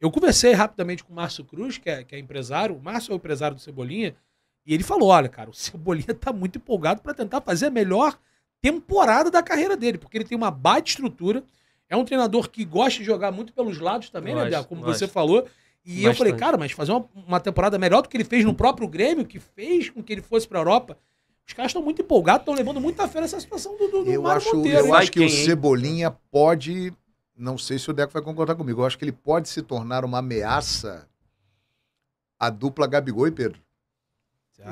Eu conversei rapidamente com o Márcio Cruz, que é, que é empresário. O Márcio é o empresário do Cebolinha. E ele falou: olha, cara, o Cebolinha tá muito empolgado para tentar fazer a melhor temporada da carreira dele, porque ele tem uma baita estrutura. É um treinador que gosta de jogar muito pelos lados também, né, Bia? Como você falou. E Bastante. eu falei, cara, mas fazer uma, uma, temporada melhor do que ele fez no próprio Grêmio, que fez com que ele fosse para a Europa. Os caras estão muito empolgados, estão levando muita fé nessa situação do, do, do eu Mário Monteiro. Eu acho que o Cebolinha pode não sei se o Deco vai concordar comigo. Eu acho que ele pode se tornar uma ameaça à dupla Gabigol e Pedro.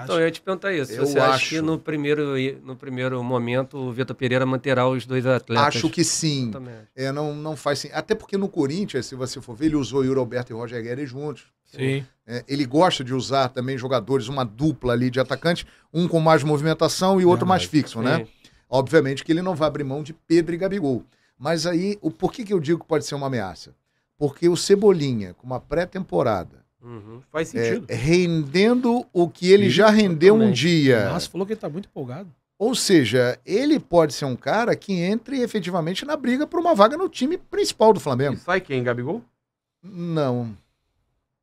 Então, eu ia te perguntar isso. Eu Você acho... acha que no primeiro, no primeiro momento o Vitor Pereira manterá os dois atletas? Acho que sim. É, não, não faz sim. Até porque no Corinthians, se você for ver, ele usou Yuri Alberto e Roger Guedes juntos. Sim. É, ele gosta de usar também jogadores, uma dupla ali de atacante, um com mais movimentação e outro mais fixo, né? sim. né? Obviamente que ele não vai abrir mão de Pedro e Gabigol. Mas aí, o por que, que eu digo que pode ser uma ameaça? Porque o Cebolinha, com uma pré-temporada, uhum. faz sentido. É, rendendo o que ele Sim, já rendeu um dia. Nossa, falou que ele tá muito empolgado. Ou seja, ele pode ser um cara que entre efetivamente na briga por uma vaga no time principal do Flamengo. E sai quem, Gabigol? Não.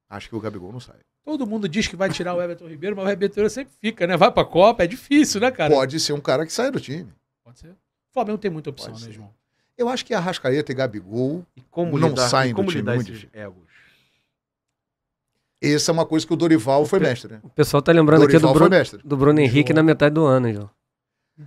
Acho que o Gabigol não sai. Todo mundo diz que vai tirar o Everton Ribeiro, mas o Everton sempre fica, né? Vai pra Copa, é difícil, né, cara? Pode ser um cara que sai do time. Pode ser. O Flamengo tem muita opção, né, João? Eu acho que Arrascaeta e Gabigol e como não lidar, saem como do time muito esses egos. Essa é uma coisa que o Dorival foi mestre, né? O pessoal tá lembrando Dorival aqui do, Bruno, do Bruno Henrique João. na metade do ano, João.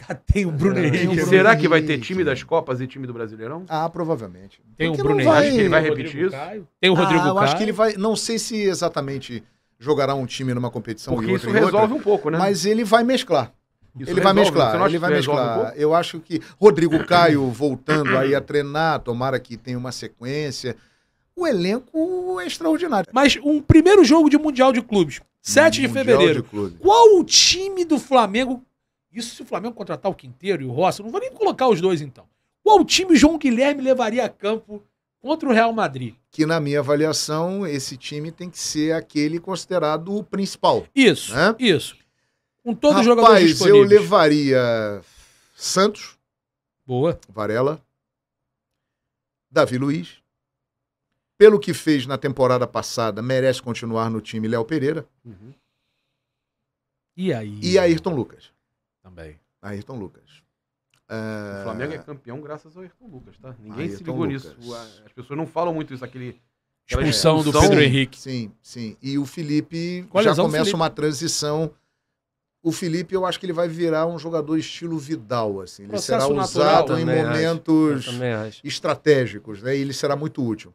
Ah, tem o Bruno Henrique. Bruno Será que vai ter time das Copas e time do Brasileirão? Ah, provavelmente. Tem Porque o Bruno Henrique. Vai... Acho que ele vai repetir isso. Caio. Tem o ah, Rodrigo ah, Caio. Eu acho que ele vai. Não sei se exatamente jogará um time numa competição Porque e outra. Isso resolve outra, um pouco, né? Mas ele vai mesclar. Isso ele resolve, vai mesclar, ele vai mesclar. Um eu acho que Rodrigo Caio voltando aí a treinar, tomara que tenha uma sequência. O elenco é extraordinário. Mas um primeiro jogo de Mundial de Clubes, 7 mundial de fevereiro. De Qual o time do Flamengo? Isso se o Flamengo contratar o Quinteiro e o Rossi, não vou nem colocar os dois então. Qual time o João Guilherme levaria a campo contra o Real Madrid? Que, na minha avaliação, esse time tem que ser aquele considerado o principal. Isso, né? isso. Com todo Rapaz, jogador disponível. eu levaria Santos. Boa. Varela. Davi Luiz. Pelo que fez na temporada passada, merece continuar no time Léo Pereira. Uhum. E aí? E Ayrton Lucas. Também. Ayrton Lucas. O é. Flamengo é campeão graças ao Ayrton Lucas, tá? Ninguém Ayrton se ligou Lucas. nisso. As pessoas não falam muito isso, aquele... Expulsão, expulsão do Pedro Henrique. Sim, sim. E o Felipe Qual já começa Felipe? uma transição o Felipe, eu acho que ele vai virar um jogador estilo Vidal, assim. Ele Processo será usado natural, em momentos estratégicos, né? E ele será muito útil.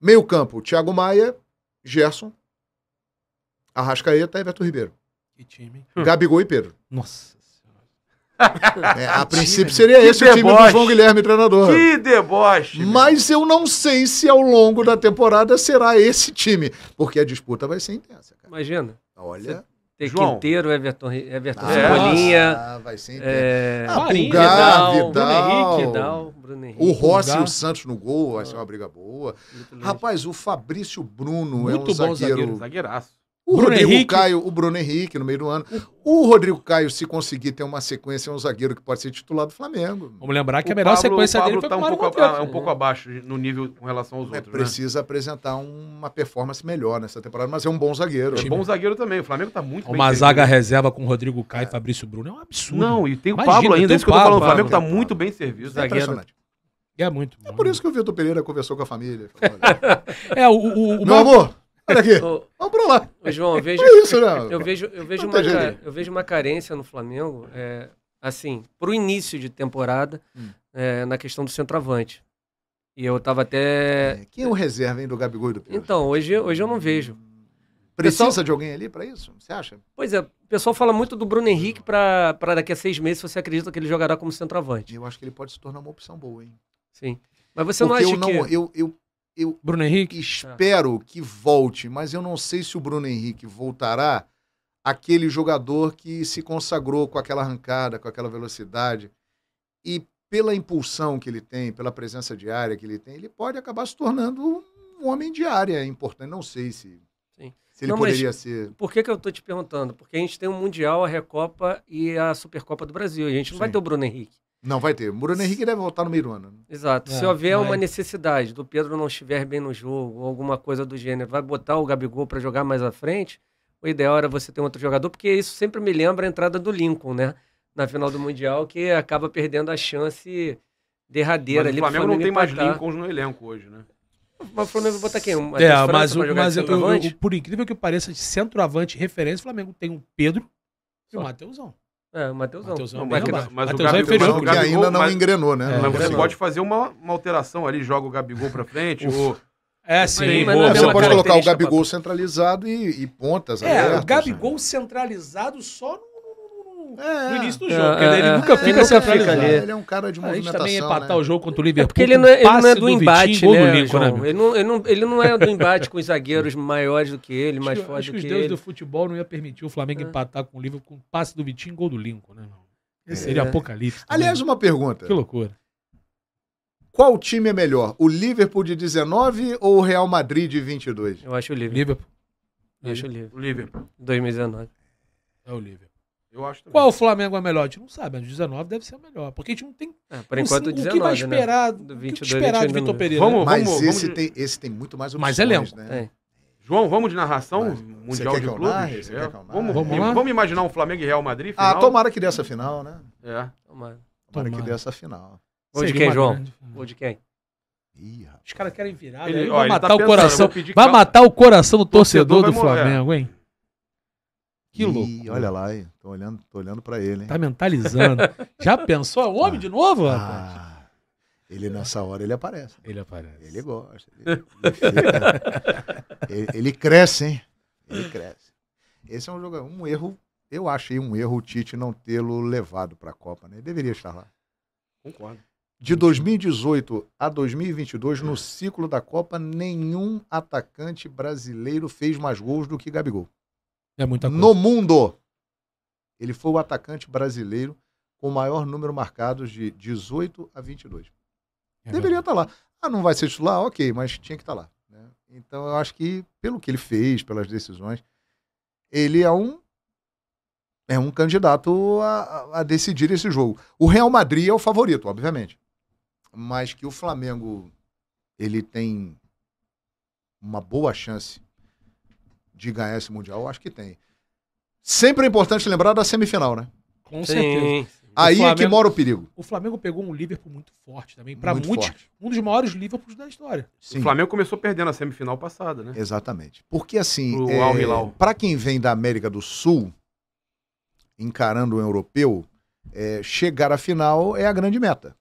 Meio campo, Thiago Maia, Gerson, Arrascaeta e Beto Ribeiro. Que time, hum. Gabigol e Pedro. Nossa senhora. É, a princípio seria esse o time do João Guilherme, treinador. Que deboche! Mas eu não sei se ao longo da temporada será esse time, porque a disputa vai ser intensa. Cara. Imagina. Olha... Você ter João. Quinteiro, Everton, Everton ah, Cebolinha. Ah, vai ser é, ah, Marinho, Vidal, Vidal, Bruno Henrique, Vidal, Bruno Henrique, O Rossi e o Santos no gol, vai ser uma ah. briga boa. Rapaz, o Fabrício Bruno é Muito é um bom zagueiro. zagueiro zagueiraço. O Bruno Rodrigo Henrique. Caio, o Bruno Henrique no meio do ano. O Rodrigo Caio, se conseguir ter uma sequência, é um zagueiro que pode ser titular do Flamengo. Vamos lembrar que o a melhor Pablo, sequência dele foi tá um, pouco a, um pouco abaixo no nível com relação aos é, outros. Né? Precisa né? apresentar uma performance melhor nessa temporada, mas é um bom zagueiro. É bom zagueiro também. O Flamengo tá muito uma bem. Uma zaga reserva com o Rodrigo Caio e Fabrício Bruno é um absurdo. Não, e tem o Imagina, Pablo ainda. Isso que eu tô falando. o Flamengo tá muito bem servido. É impressionante. É muito. Bom. É por isso que o Vitor Pereira conversou com a família. é, o, o, o Meu amor, Olha aqui. Ô, Vamos pra lá. Ô, João, eu vejo. É isso, né? Eu vejo, eu vejo, uma, eu vejo uma carência no Flamengo, é, assim, pro início de temporada, hum. é, na questão do centroavante. E eu tava até. É, quem é o reserva, hein, do Gabigol e do Pedro? Então, hoje, hoje eu não vejo. Precisa pessoal... de alguém ali para isso? Você acha? Pois é, o pessoal fala muito do Bruno Henrique para daqui a seis meses você acredita que ele jogará como centroavante. Eu acho que ele pode se tornar uma opção boa, hein? Sim. Mas você Porque não acha eu não, que. Eu, eu eu Bruno Henrique? espero é. que volte, mas eu não sei se o Bruno Henrique voltará aquele jogador que se consagrou com aquela arrancada, com aquela velocidade. E pela impulsão que ele tem, pela presença diária que ele tem, ele pode acabar se tornando um homem de área importante. Não sei se, Sim. se ele não, poderia ser. Por que, que eu estou te perguntando? Porque a gente tem o um Mundial, a Recopa e a Supercopa do Brasil. E a gente não Sim. vai ter o Bruno Henrique. Não, vai ter. Murano Henrique deve voltar no meio do ano. Exato. É, Se houver mas... uma necessidade do Pedro não estiver bem no jogo, ou alguma coisa do gênero, vai botar o Gabigol para jogar mais à frente, o ideal era você ter um outro jogador, porque isso sempre me lembra a entrada do Lincoln, né? Na final do Mundial, que acaba perdendo a chance derradeira mas O Flamengo, Flamengo não tem mais Lincoln no elenco hoje, né? Mas o Flamengo vai botar quem? Um é, mas, o, mas eu, eu, por incrível que pareça, de centroavante referência, o Flamengo tem um Pedro e o um Mateusão. É, o Matheusão. Mateusão não, é mas, mas, mas o é Gabigol, é o Gabigol, ainda não mas, engrenou, né? É, mas você pode fazer uma, uma alteração ali, joga o Gabigol pra frente, ou... É, é sim. você pode colocar o Gabigol pra... centralizado e, e pontas. É, abertas, o Gabigol né? centralizado só no no, é, no início do é, jogo. É, ele é. nunca fica, ele nunca fica ali. Ele é um cara de movimentação. A gente tá também empatar né? o jogo contra o Liverpool. É porque ele não, ele não é do, do embate, Vitinho, né, do Lincoln, né ele, não, ele, não, ele não é do embate com zagueiros maiores do que ele, mais fortes do que, ele. Acho que os deuses do futebol não ia permitir o Flamengo empatar com o Liverpool com passe do Vitinho e gol do Lincoln, né? É. seria apocalipse. Aliás, uma pergunta. Que loucura. Qual time é melhor? O Liverpool de 19 ou o Real Madrid de 22? Eu acho o Liverpool. Liverpool. Eu acho o Liverpool. O Liverpool. 2019. É o Liverpool. Eu acho também. Qual o Flamengo é melhor? A gente não sabe, mas né? 19 deve ser o melhor. Porque a gente não tem. É, por enquanto, o, 19, o que vai né? esperar, né? 22, esperar de Vitor Pereira? Vamos, mas vamos, esse, de... tem, esse tem muito mais opções. Mas elenco. Né? É. João, vamos de narração mas, mundial de clubes? é. vamos, vamos, lá? vamos imaginar um Flamengo e Real Madrid? Ah, final? Ah, tomara que dê essa final, né? É. Tomara, tomara que dê essa final. Ou de quem, João? Ou de quem? Ih, Os caras querem virar. Ele, né? ó, vai tá matar tá o pensando, coração. Vai matar o coração do torcedor, torcedor do Flamengo, hein? Que louco. Ih, olha lá, hein? tô olhando, tô olhando para ele. Hein? Tá mentalizando. Já pensou? Homem ah, de novo? Ah, ele nessa hora ele aparece. Ele aparece. Ele gosta. Ele, ele, ele, ele cresce, hein? Ele cresce. Esse é um jogo, um erro. Eu achei um erro o Tite não tê-lo levado para a Copa, né? Ele deveria estar lá. Concordo. De 2018 a 2022, no ciclo da Copa, nenhum atacante brasileiro fez mais gols do que Gabigol. É muita coisa. No mundo. Ele foi o atacante brasileiro com o maior número marcado de 18 a 22. É Deveria estar tá lá. Ah, não vai ser titular? Ok, mas tinha que estar tá lá. Né? Então eu acho que, pelo que ele fez, pelas decisões, ele é um é um candidato a, a, decidir esse jogo. O Real Madrid é o favorito, obviamente. Mas que o Flamengo ele tem uma boa chance de ganhar esse Mundial? Eu acho que tem. Sempre é importante lembrar da semifinal, né? Com Sim. certeza. Aí Flamengo, é que mora o perigo. O Flamengo pegou um Liverpool muito forte também. Para muitos, forte. um dos maiores Liverpools da história. Sim. O Flamengo começou perdendo a semifinal passada, né? Exatamente. Porque assim, é, para quem vem da América do Sul, encarando o um europeu, é, chegar à final é a grande meta.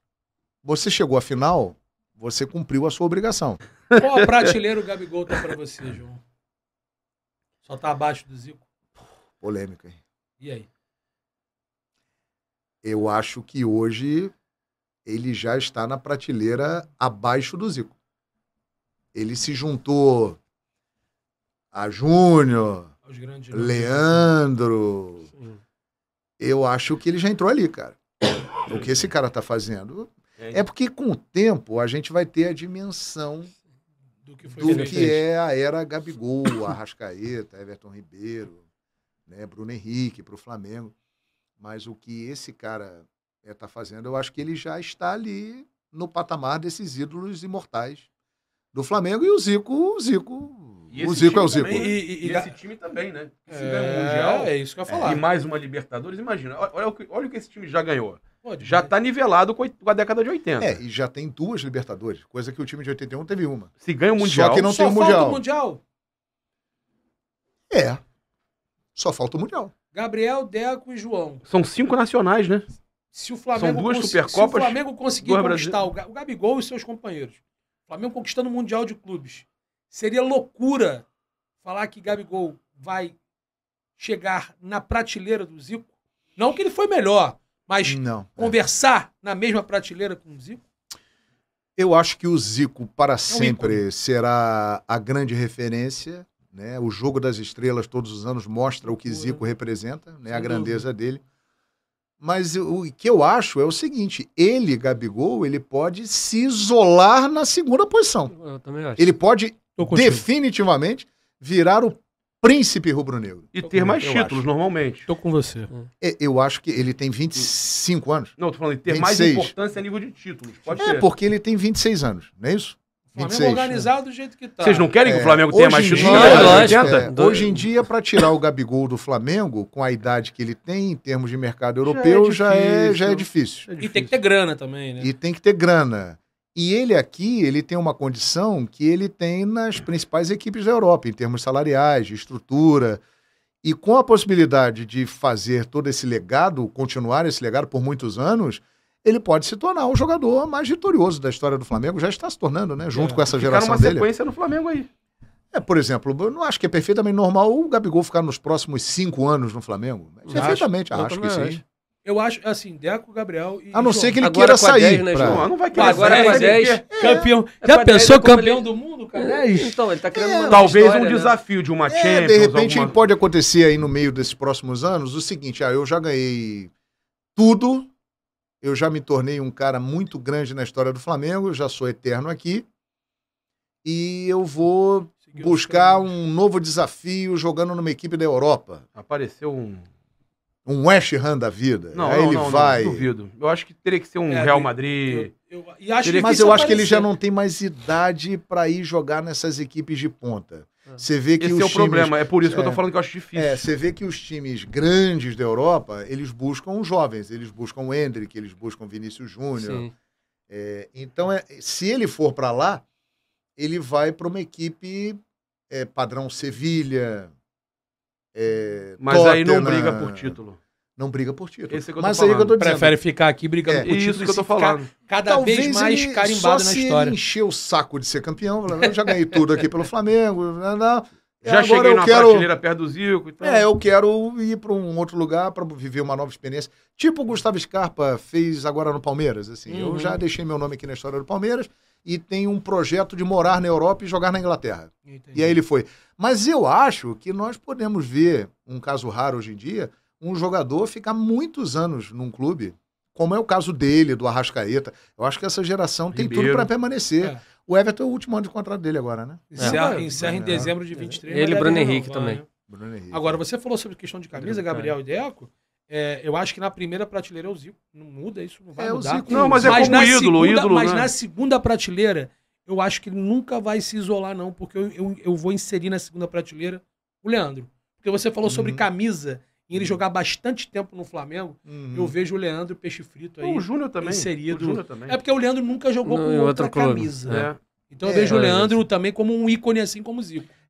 Você chegou à final, você cumpriu a sua obrigação. Qual a prateleira o Gabigol tá para você, João? Só tá abaixo do Zico. Polêmica, hein? E aí? Eu acho que hoje ele já está na prateleira abaixo do Zico. Ele se juntou a Júnior, Leandro. Sim. Eu acho que ele já entrou ali, cara. o que esse cara tá fazendo. É, é porque com o tempo a gente vai ter a dimensão do que, foi do que é a era Gabigol, Arrascaeta, Everton Ribeiro, né, Bruno Henrique para o Flamengo. Mas o que esse cara está eh, é, fazendo, eu acho que ele já está ali no patamar desses ídolos imortais do Flamengo e o Zico, o Zico, o Zico é o Zico. Também, né? e, e, e, e esse time também, né? Se é, ganha mundial, é isso que eu ia falar. É, e mais uma Libertadores, imagina. Olha, olha, o que, olha o que esse time já ganhou. Pode, já está nivelado com a década de 80. É, e já tem duas Libertadores, coisa que o time de 81 teve uma. Se ganha o Mundial. Só que não só tem o Mundial. o Mundial. É. Só falta o Mundial. Gabriel, Deco e João. São cinco nacionais, né? Se o Flamengo São duas Supercopas. Se o Flamengo conseguir conquistar o Gabigol e seus companheiros. O Flamengo conquistando o Mundial de Clubes. Seria loucura falar que Gabigol vai chegar na prateleira do Zico. Não que ele foi melhor. Mas não, é. conversar é. na mesma prateleira com o Zico? Eu acho que o Zico para é sempre será a grande referência. Né? O jogo das estrelas todos os anos mostra o que Zico representa, né? a grandeza dele. Mas o que eu acho é o seguinte: ele, Gabigol, ele pode se isolar na segunda posição. Eu também acho. Ele pode definitivamente virar o príncipe rubro-negro. E ter mais eu títulos, acho. normalmente. Tô com você. Hum. É, eu acho que ele tem 25 anos. Não, tô falando de ter 26. mais importância a nível de títulos. Pode é, porque ele tem 26 anos, não é isso? O Flamengo 26, né? organizado né? do jeito que tá. Vocês não querem é, que o é. Flamengo tenha mais títulos? Dia, é, é, hoje em dia, para tirar o Gabigol do Flamengo, com a idade que ele tem, em termos de mercado é europeu, já é já Já é, difícil. E tem que ter grana também, né? E tem que ter grana. E ele aqui, ele tem uma condição que ele tem nas principais equipes da Europa, em termos salariais, de estrutura, e com a possibilidade de fazer todo esse legado, continuar esse legado por muitos anos, ele pode se tornar o jogador mais vitorioso da história do Flamengo, já está se tornando, né? Junto é. com essa geração uma dele. uma sequência no Flamengo aí. É, por exemplo, eu não acho que é perfeitamente normal o Gabigol ficar nos próximos cinco anos no Flamengo. É perfeitamente, acho, acho que sim. Acho. Eu acho, assim, Deco, Gabriel e. A não ser que ele agora queira sair. né, pra... não, não vai querer agora sair. Agora 10. Campeão. É. Já é pensou campeão do mundo, cara? É. é então, ele tá é, Talvez história, um né? desafio de uma é, Champions. De repente alguma... pode acontecer aí no meio desses próximos anos o seguinte: ah, eu já ganhei tudo, eu já me tornei um cara muito grande na história do Flamengo, já sou eterno aqui. E eu vou buscar um novo desafio jogando numa equipe da Europa. Apareceu um um West Ham da vida. Não, Aí não, ele não, vai. Não, duvido. Eu acho que teria que ser um é, Real Madrid. Eu, eu, eu acho mas eu é acho que ele já não tem mais idade para ir jogar nessas equipes de ponta. É. Você vê que Esse é os é o times, problema, é por isso que é, eu tô falando que eu acho difícil. É, você vê que os times grandes da Europa, eles buscam os jovens, eles buscam o Hendrick, eles buscam Vinícius Júnior. É, então, é, se ele for para lá, ele vai para uma equipe é, padrão Sevilha, é, Mas Tottenham, aí não briga é. por título. Não briga por título. Esse é que eu Mas aí que eu tô dizendo. Prefere ficar aqui brigando é, por título. Isso que eu tô falando. Cada Talvez vez mais ele, carimbado na história. Ele encher o saco de ser campeão. Eu já ganhei tudo aqui pelo Flamengo. Não, não. É, já cheguei na quero... prateleira perto do Zico e então... tal. É, eu quero ir para um outro lugar para viver uma nova experiência. Tipo o Gustavo Scarpa fez agora no Palmeiras. Assim, uhum. Eu já deixei meu nome aqui na história do Palmeiras e tem um projeto de morar na Europa e jogar na Inglaterra. Entendi. E aí ele foi. Mas eu acho que nós podemos ver, um caso raro hoje em dia, um jogador ficar muitos anos num clube, como é o caso dele, do Arrascaeta. Eu acho que essa geração Ribeiro. tem tudo para permanecer. É. O Everton é o último ano de contrato dele agora, né? Encerra, é. encerra em dezembro de 23. Ele e Bruno Henrique também. Bruno Henrique. Agora, você falou sobre questão de camisa, Gabriel é. e Deco. É, eu acho que na primeira prateleira é o Zico. Não muda isso, não vai é, mudar. Zico, não, mas é mas como ídolo, segunda, ídolo. Mas né? na segunda prateleira, eu acho que ele nunca vai se isolar, não, porque eu, eu, eu vou inserir na segunda prateleira o Leandro. Porque você falou uhum. sobre camisa e ele uhum. jogar bastante tempo no Flamengo, uhum. eu vejo o Leandro Peixe Frito aí. O Júnior também. Inserido. Júnior também. É porque o Leandro nunca jogou não, com outra, outra camisa. É. Então eu vejo é, o é Leandro também como um ícone, assim como o Zico.